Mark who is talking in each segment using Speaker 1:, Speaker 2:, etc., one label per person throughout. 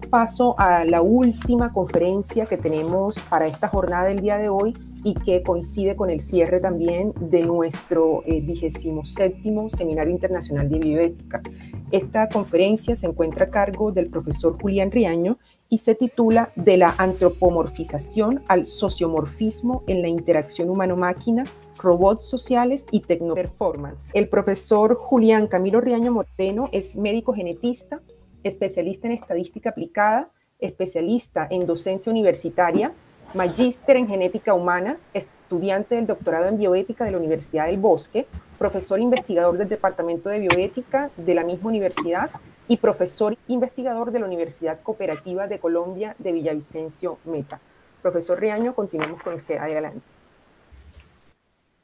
Speaker 1: paso a la última conferencia que tenemos para esta jornada del día de hoy y que coincide con el cierre también de nuestro eh, vigésimo séptimo Seminario Internacional de Bioética. Esta conferencia se encuentra a cargo del profesor Julián Riaño y se titula De la antropomorfización al sociomorfismo en la interacción humano-máquina, robots sociales y tecnoperformance. El profesor Julián Camilo Riaño Moreno es médico genetista, especialista en estadística aplicada, especialista en docencia universitaria, magíster en genética humana, estudiante del doctorado en bioética de la Universidad del Bosque, profesor investigador del Departamento de Bioética de la misma universidad y profesor investigador de la Universidad Cooperativa de Colombia de Villavicencio Meta. Profesor Riaño, continuamos con usted. Adelante.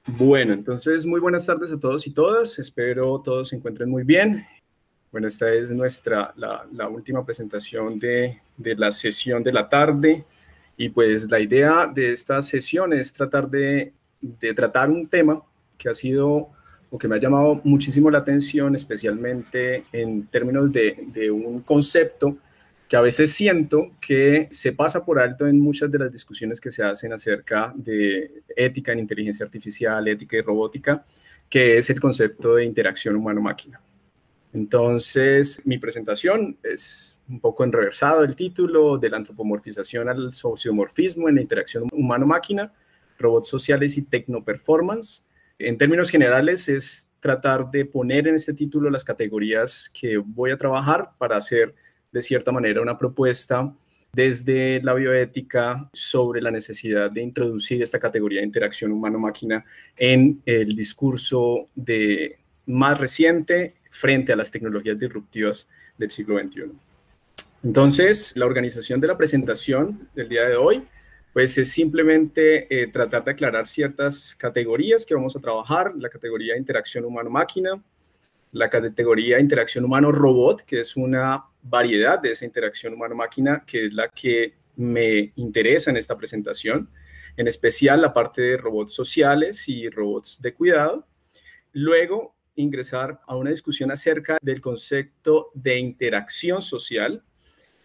Speaker 1: Bueno, entonces muy buenas tardes a todos y todas. Espero todos se encuentren muy bien. Bueno, esta es nuestra, la, última presentación de, la sesión de la tarde y pues la idea de esta sesión es tratar de, tratar un tema que ha sido o que me ha llamado muchísimo la atención, especialmente en términos de, de un concepto que a veces siento que se pasa por alto en muchas de las discusiones que se hacen acerca de ética en inteligencia artificial, ética y robótica, que es el concepto de interacción humano-máquina. Entonces, mi presentación es un poco enrevesado el título, de la antropomorfización al sociomorfismo en la interacción humano-máquina, robots sociales y tecnoperformance. En términos generales, es tratar de poner en este título las categorías que voy a trabajar para hacer, de cierta manera, una propuesta desde la bioética sobre la necesidad de introducir esta categoría de interacción humano-máquina en el discurso de más reciente frente a las tecnologías disruptivas del siglo XXI. Entonces, la organización de la presentación del día de hoy, pues es simplemente eh, tratar de aclarar ciertas categorías que vamos a trabajar, la categoría de interacción humano-máquina, la categoría interacción humano-robot, que es una variedad de esa interacción humano-máquina, que es la que me interesa en esta presentación, en especial la parte de robots sociales y robots de cuidado. Luego, ingresar a una discusión acerca del concepto de interacción social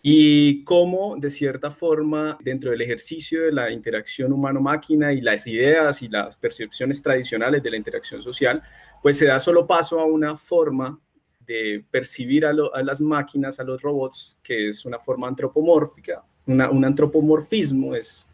Speaker 1: y cómo, de cierta forma, dentro del ejercicio de la interacción humano-máquina y las ideas y las percepciones tradicionales de la interacción social, pues se da solo paso a una forma de percibir a, las máquinas, a los robots, que es una forma antropomórfica, un antropomorfismo, es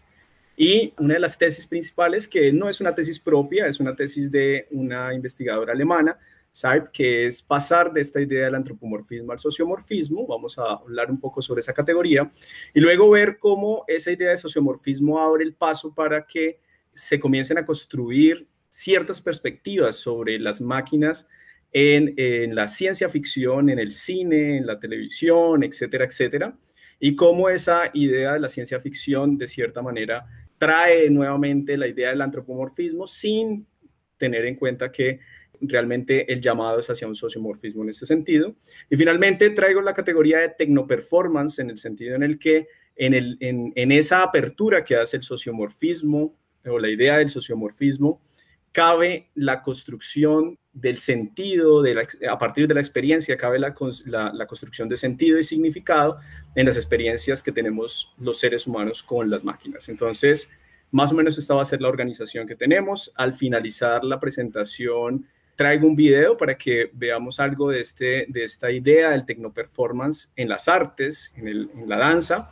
Speaker 1: y una de las tesis principales, que no es una tesis propia, es una tesis de una investigadora alemana, Saib, que es pasar de esta idea del antropomorfismo al sociomorfismo. Vamos a hablar un poco sobre esa categoría. Y luego ver cómo esa idea de sociomorfismo abre el paso para que se comiencen a construir ciertas perspectivas sobre las máquinas en, la ciencia ficción, en el cine, en la televisión, etcétera, etcétera, y cómo esa idea de la ciencia ficción, de cierta manera, trae nuevamente la idea del antropomorfismo sin tener en cuenta que realmente el llamado es hacia un sociomorfismo en este sentido. Y finalmente traigo la categoría de tecnoperformance en el sentido en el que en, el, en, en esa apertura que hace el sociomorfismo o la idea del sociomorfismo, cabe la construcción del sentido, de a partir de la experiencia, cabe la, construcción de sentido y significado en las experiencias que tenemos los seres humanos con las máquinas. Entonces, más o menos esta va a ser la organización que tenemos. Al finalizar la presentación, traigo un video para que veamos algo de, este, de esta idea del performance en las artes, en, la danza.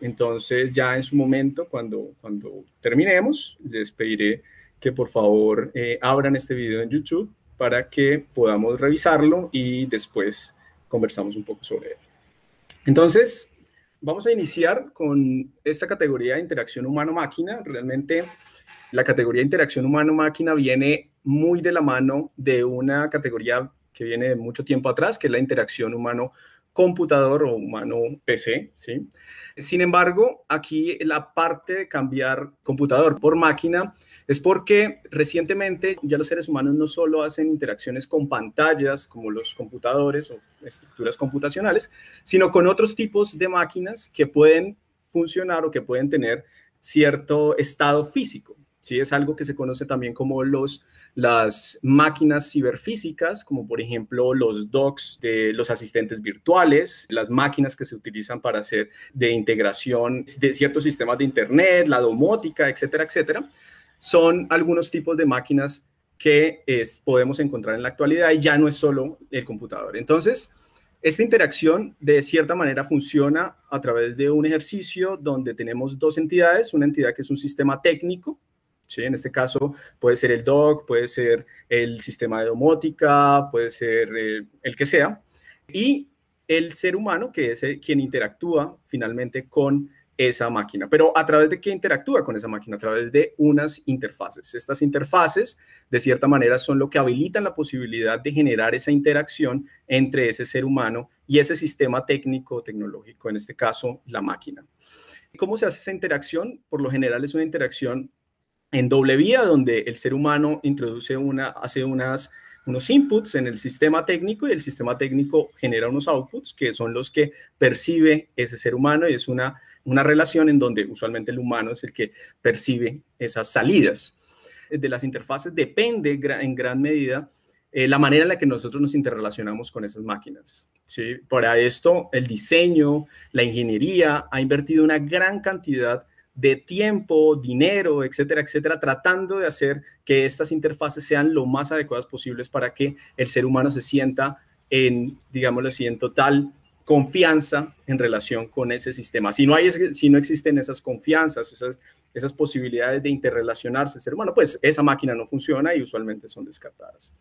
Speaker 1: Entonces, ya en su momento, cuando, cuando terminemos, les pediré que por favor eh, abran este video en YouTube para que podamos revisarlo y después conversamos un poco sobre él. Entonces, vamos a iniciar con esta categoría de interacción humano-máquina. Realmente la categoría de interacción humano-máquina viene muy de la mano de una categoría que viene de mucho tiempo atrás, que es la interacción humano-máquina computador o humano PC, ¿sí? Sin embargo, aquí la parte de cambiar computador por máquina es porque recientemente ya los seres humanos no solo hacen interacciones con pantallas como los computadores o estructuras computacionales, sino con otros tipos de máquinas que pueden funcionar o que pueden tener cierto estado físico. ¿sí? Es algo que se conoce también como los, las máquinas ciberfísicas, como por ejemplo los docs de los asistentes virtuales, las máquinas que se utilizan para hacer de integración de ciertos sistemas de Internet, la domótica, etcétera, etcétera. Son algunos tipos de máquinas que podemos encontrar en la actualidad y ya no es solo el computador. Entonces, esta interacción de cierta manera funciona a través de un ejercicio donde tenemos dos entidades, una entidad que es un sistema técnico, en este caso puede ser el DOC, puede ser el sistema de domótica, puede ser eh, el que sea. Y el ser humano, que es eh, quien interactúa finalmente con esa máquina. Pero a través de qué interactúa con esa máquina? A través de unas interfaces. Estas interfaces, de cierta manera, son lo que habilitan la posibilidad de generar esa interacción entre ese ser humano y ese sistema técnico, tecnológico, en este caso, la máquina. ¿Cómo se hace esa interacción? Por lo general es una interacción en doble vía, donde el ser humano introduce una, hace unas, unos inputs en el sistema técnico y el sistema técnico genera unos outputs que son los que percibe ese ser humano y es una, una relación en donde usualmente el humano es el que percibe esas salidas. De las interfaces depende en gran medida eh, la manera en la que nosotros nos interrelacionamos con esas máquinas. ¿sí? Para esto, el diseño, la ingeniería ha invertido una gran cantidad de tiempo, dinero, etcétera, etcétera, tratando de hacer que estas interfaces sean lo más adecuadas posibles para que el ser humano se sienta en, digámoslo así, en total confianza en relación con ese sistema. Si no, hay, si no existen esas confianzas, esas, esas posibilidades de interrelacionarse el ser humano, pues esa máquina no funciona y usualmente son descartadas.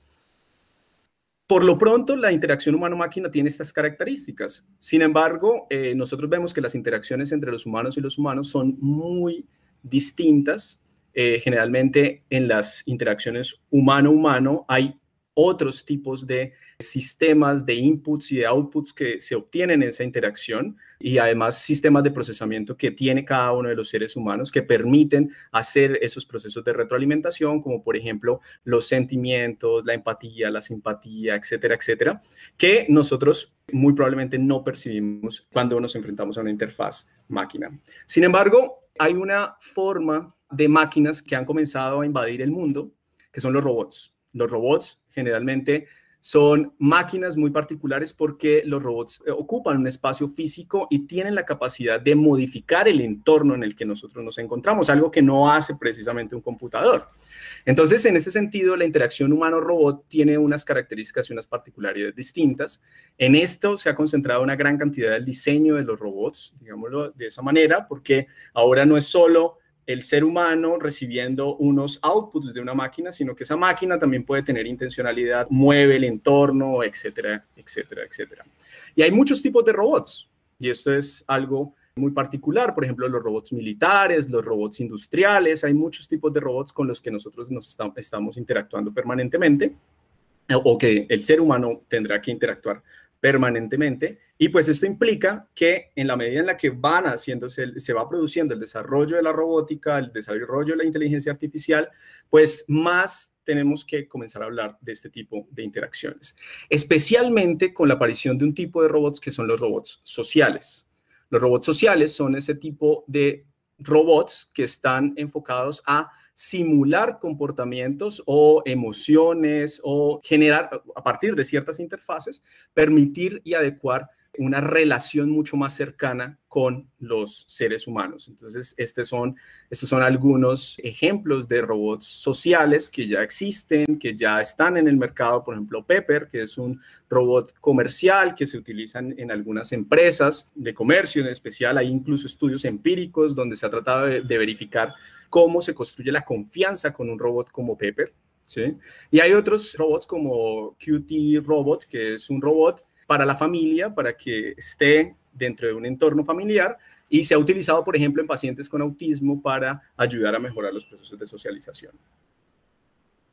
Speaker 1: Por lo pronto, la interacción humano-máquina tiene estas características. Sin embargo, eh, nosotros vemos que las interacciones entre los humanos y los humanos son muy distintas. Eh, generalmente en las interacciones humano-humano hay otros tipos de sistemas de inputs y de outputs que se obtienen en esa interacción y además sistemas de procesamiento que tiene cada uno de los seres humanos que permiten hacer esos procesos de retroalimentación, como por ejemplo los sentimientos, la empatía, la simpatía, etcétera, etcétera, que nosotros muy probablemente no percibimos cuando nos enfrentamos a una interfaz máquina. Sin embargo, hay una forma de máquinas que han comenzado a invadir el mundo, que son los robots los robots generalmente son máquinas muy particulares porque los robots eh, ocupan un espacio físico y tienen la capacidad de modificar el entorno en el que nosotros nos encontramos, algo que no hace precisamente un computador. Entonces, en este sentido, la interacción humano-robot tiene unas características y unas particularidades distintas. En esto se ha concentrado una gran cantidad del diseño de los robots, digámoslo de esa manera, porque ahora no es solo el ser humano recibiendo unos outputs de una máquina, sino que esa máquina también puede tener intencionalidad, mueve el entorno, etcétera, etcétera, etcétera. Y hay muchos tipos de robots, y esto es algo muy particular, por ejemplo, los robots militares, los robots industriales, hay muchos tipos de robots con los que nosotros nos estamos interactuando permanentemente o que el ser humano tendrá que interactuar permanentemente. Y pues esto implica que en la medida en la que van haciéndose, se va produciendo el desarrollo de la robótica, el desarrollo de la inteligencia artificial, pues más tenemos que comenzar a hablar de este tipo de interacciones, especialmente con la aparición de un tipo de robots que son los robots sociales. Los robots sociales son ese tipo de robots que están enfocados a simular comportamientos o emociones o generar, a partir de ciertas interfaces, permitir y adecuar una relación mucho más cercana con los seres humanos. Entonces, este son, estos son algunos ejemplos de robots sociales que ya existen, que ya están en el mercado, por ejemplo, Pepper, que es un robot comercial que se utiliza en algunas empresas de comercio en especial. Hay incluso estudios empíricos donde se ha tratado de verificar cómo se construye la confianza con un robot como Pepper. ¿sí? Y hay otros robots como QT Robot, que es un robot para la familia, para que esté dentro de un entorno familiar y se ha utilizado, por ejemplo, en pacientes con autismo para ayudar a mejorar los procesos de socialización.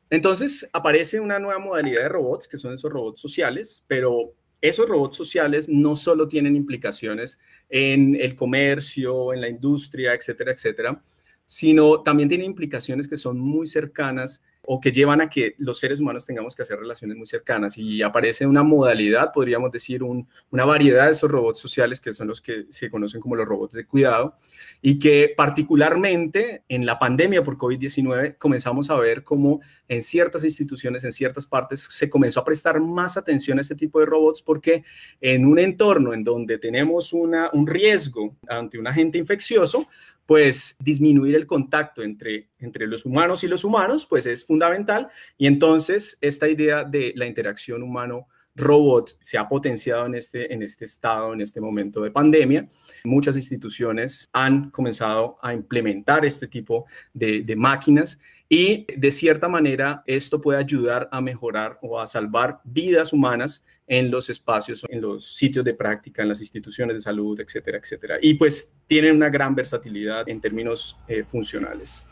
Speaker 1: Entonces aparece una nueva modalidad de robots, que son esos robots sociales, pero esos robots sociales no solo tienen implicaciones en el comercio, en la industria, etcétera, etcétera, sino también tiene implicaciones que son muy cercanas o que llevan a que los seres humanos tengamos que hacer relaciones muy cercanas y aparece una modalidad, podríamos decir, una variedad de esos robots sociales que son los que se conocen como los robots de cuidado y que particularmente en la pandemia por COVID-19 comenzamos a ver cómo en ciertas instituciones, en ciertas partes, se comenzó a prestar más atención a este tipo de robots porque en un entorno en donde tenemos una, un riesgo ante un agente infeccioso, pues disminuir el contacto entre, entre los humanos y los humanos, pues es fundamental. Y entonces esta idea de la interacción humano robot se ha potenciado en este, en este estado, en este momento de pandemia. Muchas instituciones han comenzado a implementar este tipo de, de máquinas y de cierta manera, esto puede ayudar a mejorar o a salvar vidas humanas en los espacios, en los sitios de práctica, en las instituciones de salud, etcétera, etcétera. Y pues tienen una gran versatilidad en términos eh, funcionales.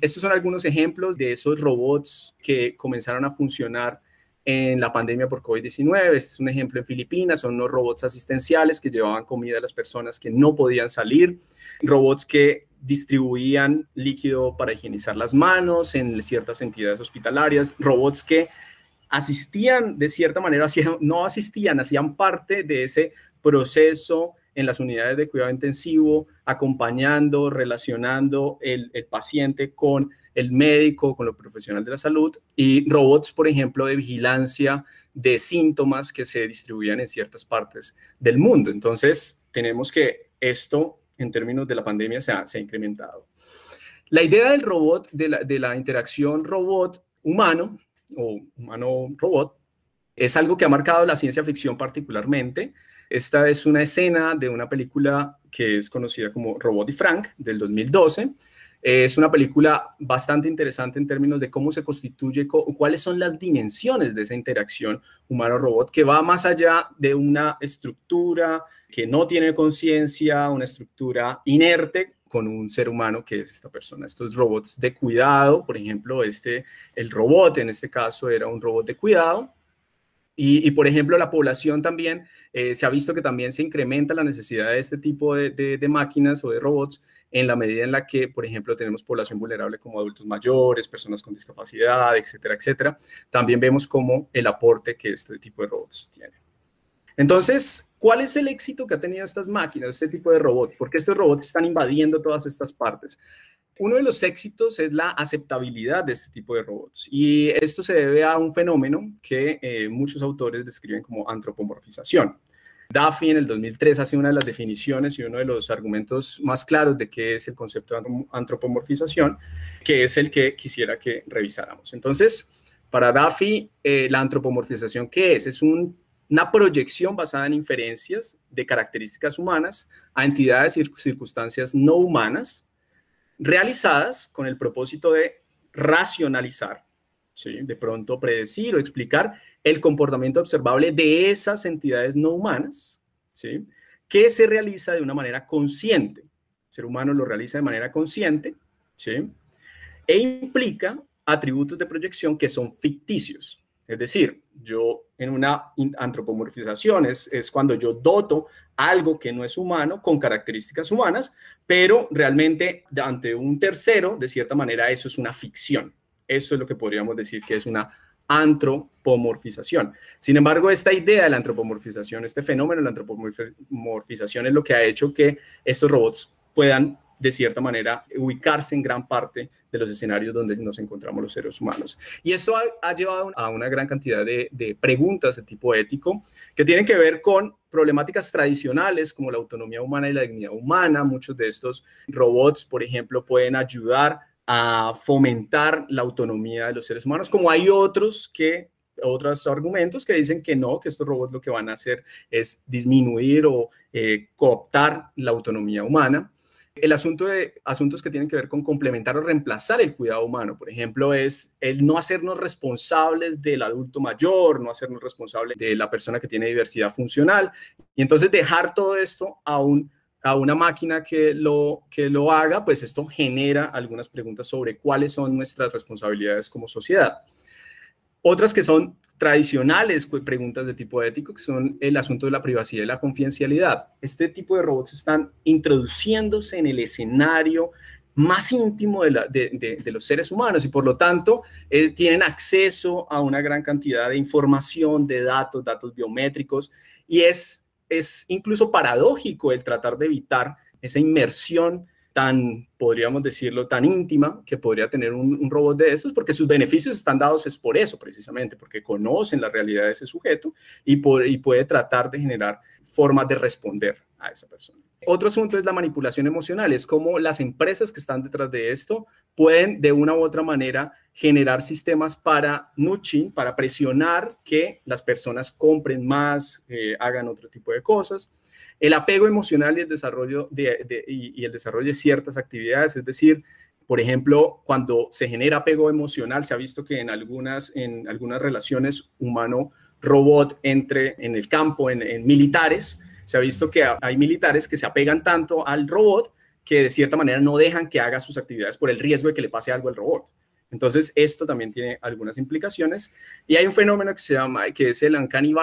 Speaker 1: Estos son algunos ejemplos de esos robots que comenzaron a funcionar en la pandemia por COVID-19. Este es un ejemplo en Filipinas, son unos robots asistenciales que llevaban comida a las personas que no podían salir, robots que distribuían líquido para higienizar las manos en ciertas entidades hospitalarias, robots que asistían de cierta manera, no asistían, hacían parte de ese proceso en las unidades de cuidado intensivo, acompañando, relacionando el, paciente con el médico, con los profesionales de la salud, y robots, por ejemplo, de vigilancia de síntomas que se distribuían en ciertas partes del mundo. Entonces, tenemos que esto en términos de la pandemia se ha, incrementado. La idea del robot, de la, de la interacción robot-humano o humano-robot, es algo que ha marcado la ciencia ficción particularmente. Esta es una escena de una película que es conocida como Robot y Frank del 2012. Es una película bastante interesante en términos de cómo se constituye o cuáles son las dimensiones de esa interacción humano-robot que va más allá de una estructura que no tiene conciencia, una estructura inerte con un ser humano que es esta persona. Estos robots de cuidado, por ejemplo, este, el robot en este caso era un robot de cuidado. Y, por ejemplo, la población también, eh, se ha visto que también se incrementa la necesidad de este tipo de, de, máquinas o de robots en la medida en la que, por ejemplo, tenemos población vulnerable como adultos mayores, personas con discapacidad, etcétera, etcétera. También vemos como el aporte que este tipo de robots tiene. Entonces, ¿cuál es el éxito que ha tenido estas máquinas, este tipo de robots? Porque estos robots están invadiendo todas estas partes? Uno de los éxitos es la aceptabilidad de este tipo de robots y esto se debe a un fenómeno que eh, muchos autores describen como antropomorfización. Duffy en el 2003 hace una de las definiciones y uno de los argumentos más claros de qué es el concepto de antropomorfización, que es el que quisiera que revisáramos. Entonces, para Duffy, eh, la antropomorfización, ¿qué es? Es un una proyección basada en inferencias de características humanas a entidades y circunstancias no humanas realizadas con el propósito de racionalizar, de pronto predecir o explicar el comportamiento observable de esas entidades no humanas, ¿sí? que se realiza de una manera consciente. El ser humano lo realiza de manera consciente ¿sí? e implica atributos de proyección que son ficticios. Es decir, yo en una antropomorfización es, cuando yo doto algo que no es humano con características humanas, pero realmente ante un tercero, de cierta manera, eso es una ficción. Eso es lo que podríamos decir que es una antropomorfización. Sin embargo, esta idea de la antropomorfización, este fenómeno de la antropomorfización es lo que ha hecho que estos robots puedan, de cierta manera, ubicarse en gran parte de los escenarios donde nos encontramos los seres humanos. Y esto ha, llevado a una gran cantidad de, preguntas de tipo ético que tienen que ver con problemáticas tradicionales como la autonomía humana y la dignidad humana. Muchos de estos robots, por ejemplo, pueden ayudar a fomentar la autonomía de los seres humanos, como hay otros que otros argumentos que dicen que no, que estos robots lo que van a hacer es disminuir o eh, cooptar la autonomía humana. El asunto de asuntos que tienen que ver con complementar o reemplazar el cuidado humano, por ejemplo, es el no hacernos responsables del adulto mayor, no hacernos responsables de la persona que tiene diversidad funcional, y entonces dejar todo esto a a una máquina que lo, que lo haga, pues esto genera algunas preguntas sobre cuáles son nuestras responsabilidades como sociedad. Otras que son tradicionales pues, preguntas de tipo ético, que son el asunto de la privacidad y la confidencialidad. Este tipo de robots están introduciéndose en el escenario más íntimo de, los seres humanos y por lo tanto eh, tienen acceso a una gran cantidad de información, de datos, datos biométricos y es, es incluso paradójico el tratar de evitar esa inmersión tan, podríamos decirlo, tan íntima que podría tener un, robot de estos, porque sus beneficios están dados es por eso, precisamente, porque conocen la realidad de ese sujeto y, puede tratar de generar formas de responder a esa persona. Otro asunto es la manipulación emocional, es como las empresas que están detrás de esto pueden de una u otra manera generar sistemas para nudging, para presionar que las personas compren más, eh, hagan otro tipo de cosas. El apego emocional y el desarrollo de, y, el desarrollo de ciertas actividades, es decir, por ejemplo, cuando se genera apego emocional, se ha visto que en algunas, en algunas relaciones humano-robot entre en el campo, en, militares, se ha visto que hay militares que se apegan tanto al robot que de cierta manera no dejan que haga sus actividades por el riesgo de que le pase algo al robot. Entonces, esto también tiene algunas implicaciones. Y hay un fenómeno que se llama, que es el uncanny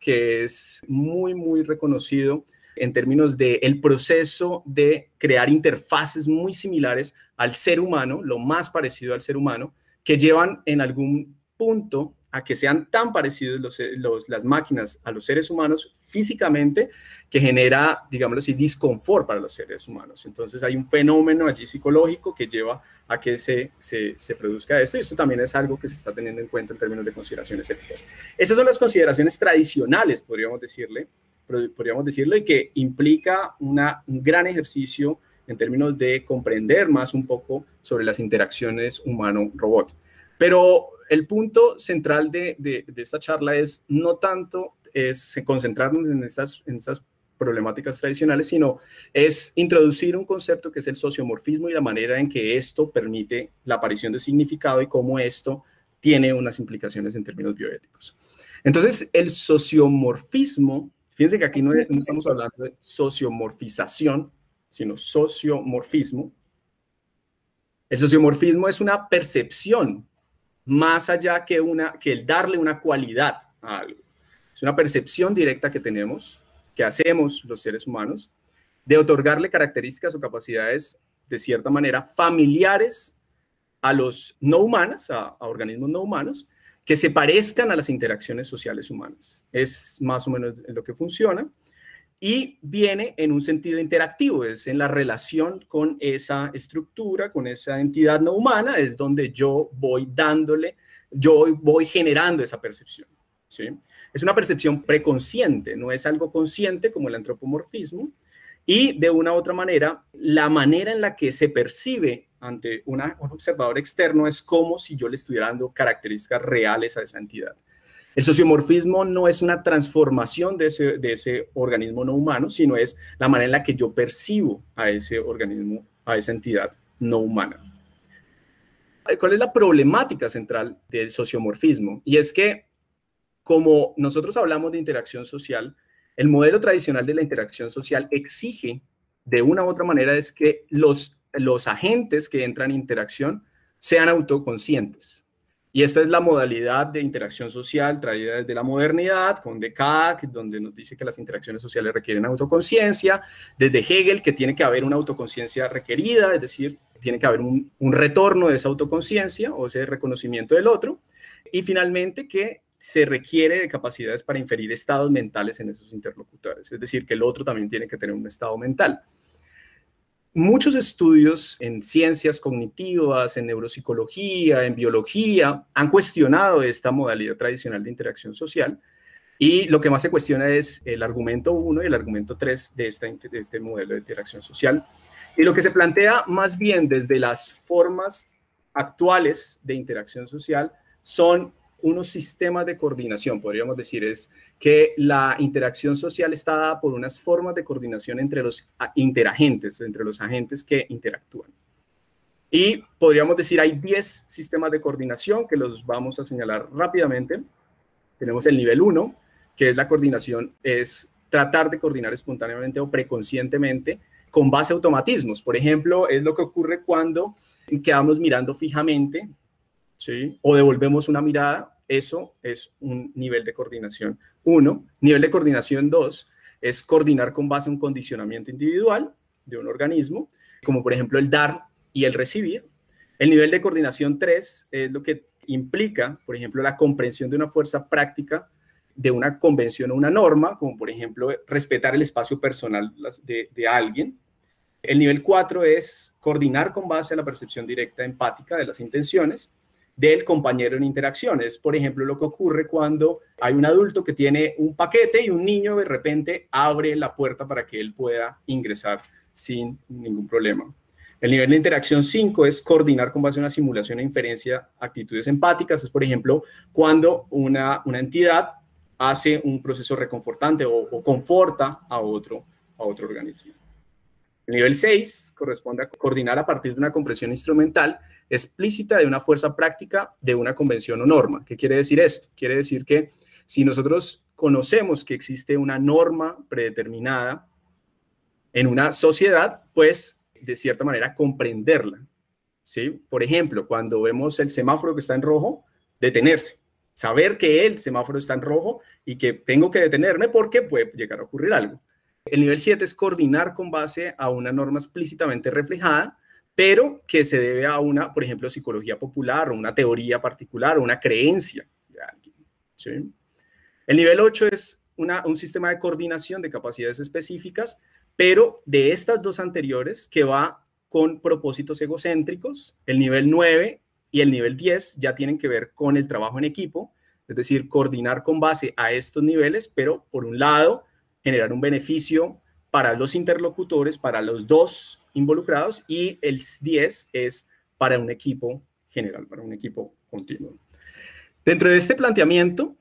Speaker 1: que es muy, muy reconocido en términos del el proceso de crear interfaces muy similares al ser humano, lo más parecido al ser humano, que llevan en algún punto a que sean tan parecidos eh, los, las máquinas a los seres humanos físicamente que genera, digámoslo así, disconfort para los seres humanos. Entonces hay un fenómeno allí psicológico que lleva a que se, se, produzca esto y esto también es algo que se está teniendo en cuenta en términos de consideraciones éticas. Esas son las consideraciones tradicionales, podríamos decirle, podríamos decirlo, y que implica una, un gran ejercicio en términos de comprender más un poco sobre las interacciones humano-robot. Pero el punto central de, esta charla es no tanto es concentrarnos en estas, en problemáticas tradicionales, sino es introducir un concepto que es el sociomorfismo y la manera en que esto permite la aparición de significado y cómo esto tiene unas implicaciones en términos bioéticos. Entonces, el sociomorfismo, fíjense que aquí no, no estamos hablando de sociomorfización, sino sociomorfismo. El sociomorfismo es una percepción más allá que, una, que el darle una cualidad a algo. Es una percepción directa que tenemos, que hacemos los seres humanos, de otorgarle características o capacidades, de cierta manera, familiares a los no humanos, a, organismos no humanos, que se parezcan a las interacciones sociales humanas. Es más o menos lo que funciona y viene en un sentido interactivo, es en la relación con esa estructura, con esa entidad no humana, es donde yo voy dándole, yo voy generando esa percepción. ¿sí? Es una percepción preconsciente, no es algo consciente como el antropomorfismo, y de una u otra manera, la manera en la que se percibe ante un observador externo es como si yo le estuviera dando características reales a esa entidad. El sociomorfismo no es una transformación de ese, de ese organismo no humano, sino es la manera en la que yo percibo a ese organismo, a esa entidad no humana. ¿Cuál es la problemática central del sociomorfismo? Y es que, como nosotros hablamos de interacción social, el modelo tradicional de la interacción social exige, de una u otra manera, es que los, los agentes que entran en interacción sean autoconscientes. Y esta es la modalidad de interacción social traída desde la modernidad, con Descartes, donde nos dice que las interacciones sociales requieren autoconciencia, desde Hegel, que tiene que haber una autoconciencia requerida, es decir, tiene que haber un, retorno de esa autoconciencia o ese reconocimiento del otro, y finalmente que se requiere de capacidades para inferir estados mentales en esos interlocutores, es decir, que el otro también tiene que tener un estado mental. Muchos estudios en ciencias cognitivas, en neuropsicología, en biología, han cuestionado esta modalidad tradicional de interacción social y lo que más se cuestiona es el argumento 1 y el argumento 3 de, esta, de este modelo de interacción social. Y lo que se plantea más bien desde las formas actuales de interacción social son unos sistemas de coordinación, podríamos decir, es que la interacción social está dada por unas formas de coordinación entre los ah, interagentes, entre los agentes que interactúan. Y podríamos decir, hay 10 sistemas de coordinación que los vamos a señalar rápidamente. Tenemos el nivel 1, que es la coordinación, es tratar de coordinar espontáneamente o preconscientemente con base a automatismos. Por ejemplo, es lo que ocurre cuando quedamos mirando fijamente ¿sí? o devolvemos una mirada, eso es un nivel de coordinación 1. Nivel de coordinación dos es coordinar con base a un condicionamiento individual de un organismo, como por ejemplo el dar y el recibir. El nivel de coordinación tres es lo que implica, por ejemplo, la comprensión de una fuerza práctica de una convención o una norma, como por ejemplo respetar el espacio personal de, de alguien. El nivel 4 es coordinar con base a la percepción directa empática de las intenciones del compañero en interacciones, por ejemplo, lo que ocurre cuando hay un adulto que tiene un paquete y un niño de repente abre la puerta para que él pueda ingresar sin ningún problema. El nivel de interacción 5 es coordinar con base en una simulación e inferencia actitudes empáticas. Es, por ejemplo, cuando una, una entidad hace un proceso reconfortante o, conforta a otro, a otro organismo. El nivel 6 corresponde a coordinar a partir de una compresión instrumental explícita de una fuerza práctica de una convención o norma. ¿Qué quiere decir esto? Quiere decir que si nosotros conocemos que existe una norma predeterminada en una sociedad, pues de cierta manera comprenderla. ¿sí? Por ejemplo, cuando vemos el semáforo que está en rojo, detenerse. Saber que el semáforo está en rojo y que tengo que detenerme porque puede llegar a ocurrir algo. El nivel 7 es coordinar con base a una norma explícitamente reflejada pero que se debe a una, por ejemplo, psicología popular o una teoría particular o una creencia de El nivel 8 es un sistema de coordinación de capacidades específicas, pero de estas dos anteriores que va con propósitos egocéntricos, el nivel 9 y el nivel 10 ya tienen que ver con el trabajo en equipo, es decir, coordinar con base a estos niveles, pero por un lado, generar un beneficio para los interlocutores, para los dos involucrados, y el 10 es para un equipo general, para un equipo continuo. Dentro de este planteamiento,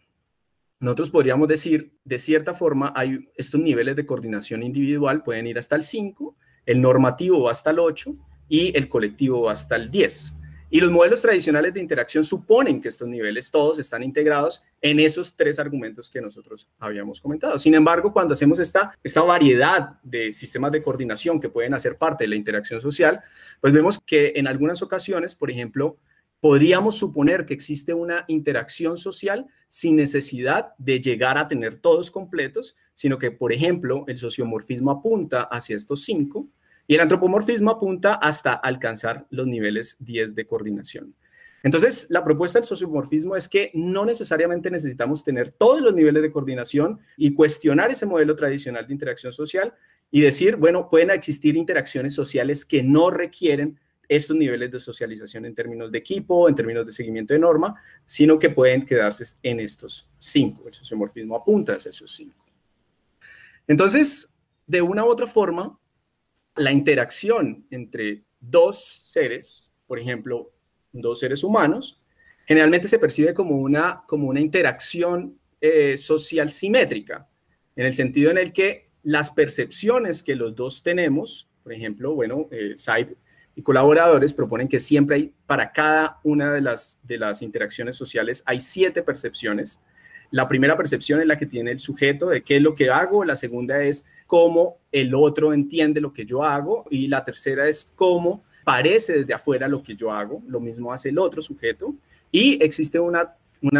Speaker 1: nosotros podríamos decir, de cierta forma, hay estos niveles de coordinación individual pueden ir hasta el 5, el normativo va hasta el 8 y el colectivo hasta el 10. Y los modelos tradicionales de interacción suponen que estos niveles todos están integrados en esos tres argumentos que nosotros habíamos comentado. Sin embargo, cuando hacemos esta, esta variedad de sistemas de coordinación que pueden hacer parte de la interacción social, pues vemos que en algunas ocasiones, por ejemplo, podríamos suponer que existe una interacción social sin necesidad de llegar a tener todos completos, sino que, por ejemplo, el sociomorfismo apunta hacia estos cinco y el antropomorfismo apunta hasta alcanzar los niveles 10 de coordinación. Entonces, la propuesta del sociomorfismo es que no necesariamente necesitamos tener todos los niveles de coordinación y cuestionar ese modelo tradicional de interacción social y decir, bueno, pueden existir interacciones sociales que no requieren estos niveles de socialización en términos de equipo, en términos de seguimiento de norma, sino que pueden quedarse en estos cinco. El sociomorfismo apunta hacia esos cinco. Entonces, de una u otra forma, la interacción entre dos seres, por ejemplo, dos seres humanos, generalmente se percibe como una, como una interacción eh, social simétrica, en el sentido en el que las percepciones que los dos tenemos, por ejemplo, bueno, eh, y colaboradores proponen que siempre hay, para cada una de las, de las interacciones sociales, hay siete percepciones. La primera percepción es la que tiene el sujeto de qué es lo que hago, la segunda es cómo el otro entiende lo que yo hago y la tercera es cómo parece desde afuera lo que yo hago, lo mismo hace el otro sujeto y existe una,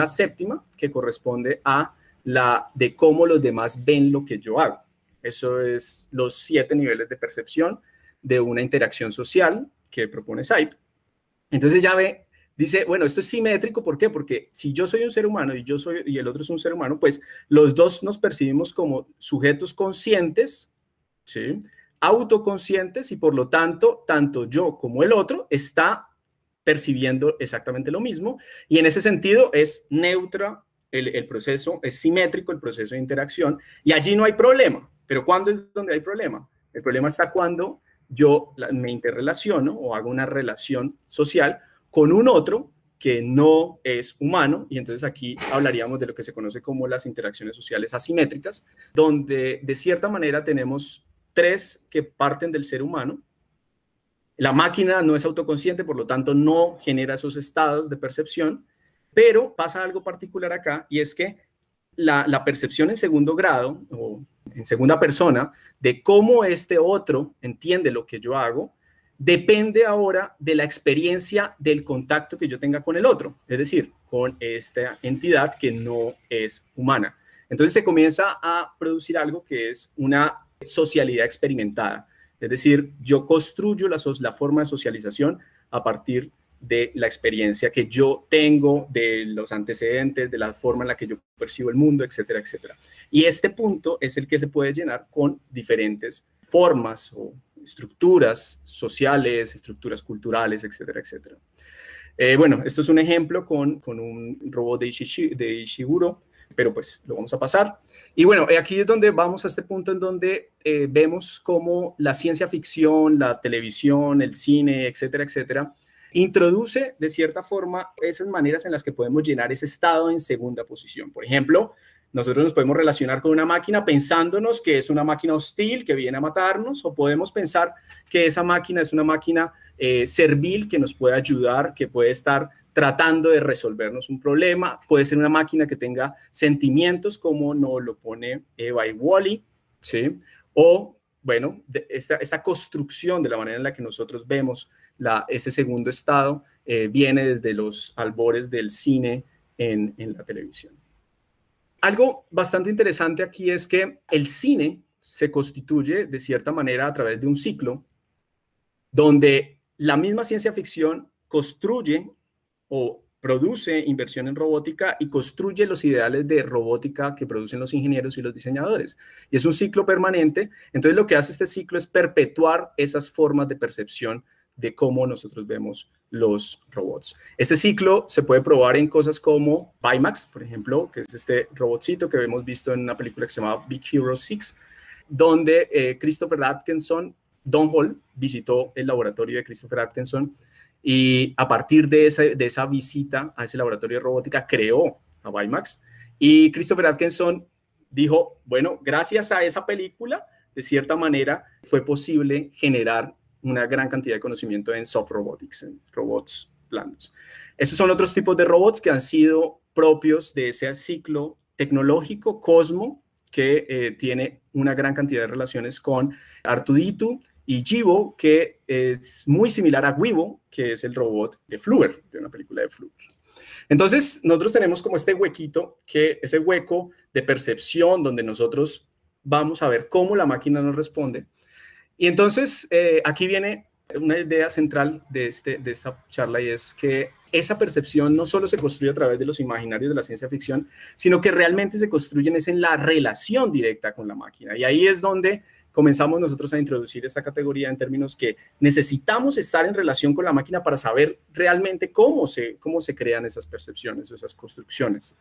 Speaker 1: séptima que corresponde a la de cómo los demás ven lo que yo hago. Eso es los siete niveles de percepción de una interacción social que propone SAIP. Entonces ya ve Dice, bueno, esto es simétrico, ¿por qué? Porque si yo soy un ser humano y yo soy y el otro es un ser humano, pues los dos nos percibimos como sujetos conscientes, ¿sí? autoconscientes y por lo tanto, tanto yo como el otro está percibiendo exactamente lo mismo y en ese sentido es neutra el, el proceso, es simétrico el proceso de interacción y allí no hay problema. Pero ¿cuándo es donde hay problema? El problema está cuando yo me interrelaciono o hago una relación social con un otro que no es humano, y entonces aquí hablaríamos de lo que se conoce como las interacciones sociales asimétricas, donde de cierta manera tenemos tres que parten del ser humano. La máquina no es autoconsciente, por lo tanto no genera esos estados de percepción, pero pasa algo particular acá, y es que la, percepción en segundo grado o en segunda persona de cómo este otro entiende lo que yo hago depende ahora de la experiencia del contacto que yo tenga con el otro, es decir, con esta entidad que no es humana. Entonces se comienza a producir algo que es una socialidad experimentada, es decir, yo construyo la, forma de socialización a partir de la experiencia que yo tengo, de los antecedentes, de la forma en la que yo percibo el mundo, etcétera, etcétera. Y este punto es el que se puede llenar con diferentes formas o estructuras sociales, estructuras culturales, etcétera, etcétera. Eh, bueno, esto es un ejemplo con, con un robot de, Ishiguro, pero pues lo vamos a pasar. Y bueno, eh, aquí es donde vamos a este punto en donde eh, vemos cómo la ciencia ficción, la televisión, el cine, etcétera, etcétera, introduce de cierta forma esas maneras en las que podemos llenar ese estado en segunda posición. Por ejemplo, nosotros nos podemos relacionar con una máquina pensándonos que es una máquina hostil que viene a matarnos o podemos pensar que esa máquina es una máquina eh, servil que nos puede ayudar, que puede estar tratando de resolvernos un problema. Puede ser una máquina que tenga sentimientos como nos lo pone Eva y Wally, ¿sí? O, bueno, esta, esta construcción de la manera en la que nosotros vemos la, ese segundo estado eh, viene desde los albores del cine en, en la televisión. Algo bastante interesante aquí es que el cine se constituye de cierta manera a través de un ciclo donde la misma ciencia ficción construye o produce inversión en robótica y construye los ideales de robótica que producen los ingenieros y los diseñadores. Y es un ciclo permanente. Entonces lo que hace este ciclo es perpetuar esas formas de percepción de cómo nosotros vemos los robots. Este ciclo se puede probar en cosas como Bimax, por ejemplo, que es este robotcito que hemos visto en una película que se llama Big Hero 6, donde eh, Christopher Atkinson, Don Hall, visitó el laboratorio de Christopher Atkinson y a partir de esa, visita a ese laboratorio de robótica creó a Bimax y Christopher Atkinson dijo, bueno, gracias a esa película, de cierta manera fue posible generar una gran cantidad de conocimiento en soft robotics, en robots blandos. Esos son otros tipos de robots que han sido propios de ese ciclo tecnológico, Cosmo, que eh, tiene una gran cantidad de relaciones con Artuditu y Jibo, que es muy similar a Wibo, que es el robot de Fluger, de una película de Flubber. Entonces, nosotros tenemos como este huequito, que ese hueco de percepción donde nosotros vamos a ver cómo la máquina nos responde, y entonces, eh, aquí viene una idea central de, este, de esta charla y es que esa percepción no solo se construye a través de los imaginarios de la ciencia ficción, sino que realmente se construyen es en la relación directa con la máquina. Y ahí es donde comenzamos nosotros a introducir esta categoría en términos que necesitamos estar en relación con la máquina para saber realmente cómo se, cómo se crean esas percepciones, esas construcciones.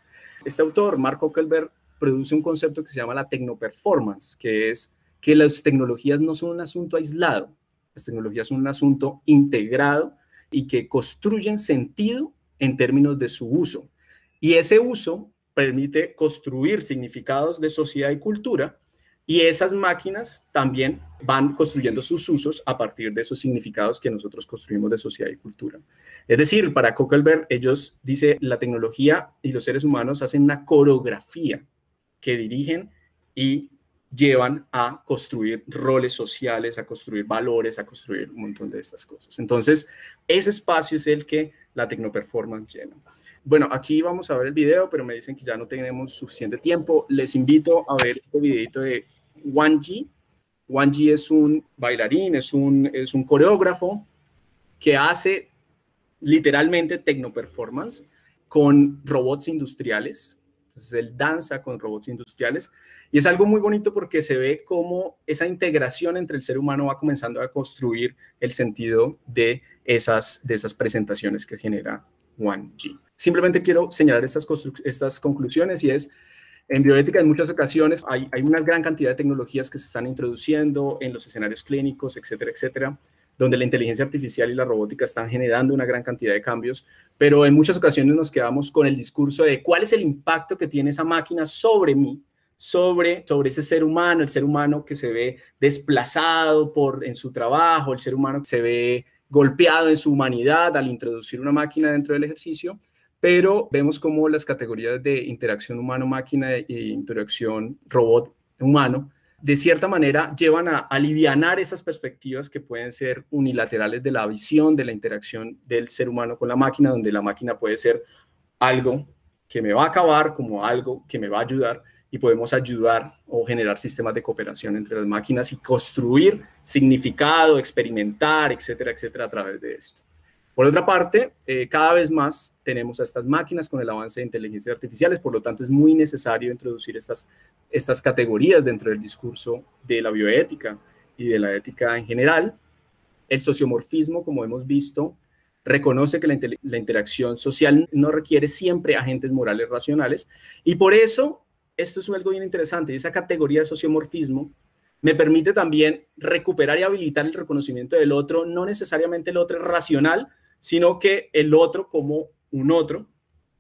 Speaker 1: Este autor, Marco Ockelberg, produce un concepto que se llama la tecnoperformance, que es que las tecnologías no son un asunto aislado, las tecnologías son un asunto integrado y que construyen sentido en términos de su uso. Y ese uso permite construir significados de sociedad y cultura, y esas máquinas también van construyendo sus usos a partir de esos significados que nosotros construimos de sociedad y cultura. Es decir, para Kokelberg, ellos dice la tecnología y los seres humanos hacen una coreografía que dirigen y llevan a construir roles sociales, a construir valores, a construir un montón de estas cosas. Entonces, ese espacio es el que la Tecnoperformance llena. Bueno, aquí vamos a ver el video, pero me dicen que ya no tenemos suficiente tiempo. Les invito a ver el este videito de Wangji. Wangji es un bailarín, es un, es un coreógrafo que hace literalmente Tecnoperformance con robots industriales entonces él danza con robots industriales y es algo muy bonito porque se ve cómo esa integración entre el ser humano va comenzando a construir el sentido de esas, de esas presentaciones que genera 1G. Simplemente quiero señalar estas, estas conclusiones y es, en bioética en muchas ocasiones hay, hay una gran cantidad de tecnologías que se están introduciendo en los escenarios clínicos, etcétera, etcétera donde la inteligencia artificial y la robótica están generando una gran cantidad de cambios, pero en muchas ocasiones nos quedamos con el discurso de cuál es el impacto que tiene esa máquina sobre mí, sobre, sobre ese ser humano, el ser humano que se ve desplazado por, en su trabajo, el ser humano que se ve golpeado en su humanidad al introducir una máquina dentro del ejercicio, pero vemos cómo las categorías de interacción humano-máquina e interacción robot-humano de cierta manera llevan a alivianar esas perspectivas que pueden ser unilaterales de la visión, de la interacción del ser humano con la máquina, donde la máquina puede ser algo que me va a acabar como algo que me va a ayudar y podemos ayudar o generar sistemas de cooperación entre las máquinas y construir significado, experimentar, etcétera, etcétera, a través de esto. Por otra parte, eh, cada vez más tenemos a estas máquinas con el avance de inteligencias artificiales, por lo tanto es muy necesario introducir estas, estas categorías dentro del discurso de la bioética y de la ética en general. El sociomorfismo, como hemos visto, reconoce que la, la interacción social no requiere siempre agentes morales racionales y por eso esto es algo bien interesante, esa categoría de sociomorfismo me permite también recuperar y habilitar el reconocimiento del otro, no necesariamente el otro es racional, sino que el otro como un otro,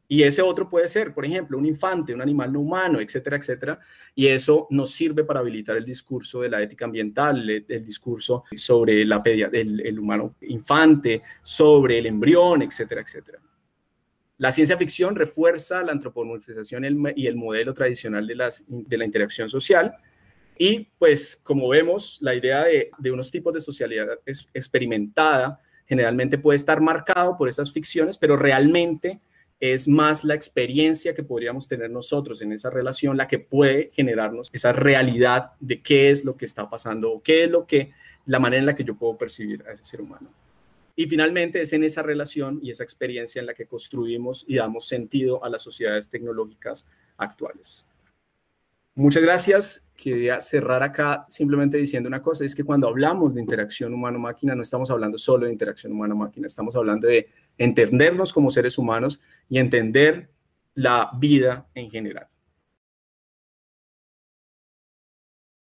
Speaker 1: y ese otro puede ser, por ejemplo, un infante, un animal no humano, etcétera, etcétera. Y eso nos sirve para habilitar el discurso de la ética ambiental, el, discurso sobre la pedia, el, humano infante, sobre el embrión, etcétera, etcétera. La ciencia ficción refuerza la antropomorfización y el modelo tradicional de, las, de la interacción social. Y pues como vemos, la idea de, de unos tipos de socialidad es, experimentada generalmente puede estar marcado por esas ficciones, pero realmente es más la experiencia que podríamos tener nosotros en esa relación la que puede generarnos esa realidad de qué es lo que está pasando o qué es lo que la manera en la que yo puedo percibir a ese ser humano. Y finalmente es en esa relación y esa experiencia en la que construimos y damos sentido a las sociedades tecnológicas actuales. Muchas gracias. Quería cerrar acá simplemente diciendo una cosa, es que cuando hablamos de interacción humano-máquina, no estamos hablando solo de interacción humano-máquina, estamos hablando de entendernos como seres humanos y entender la vida en general.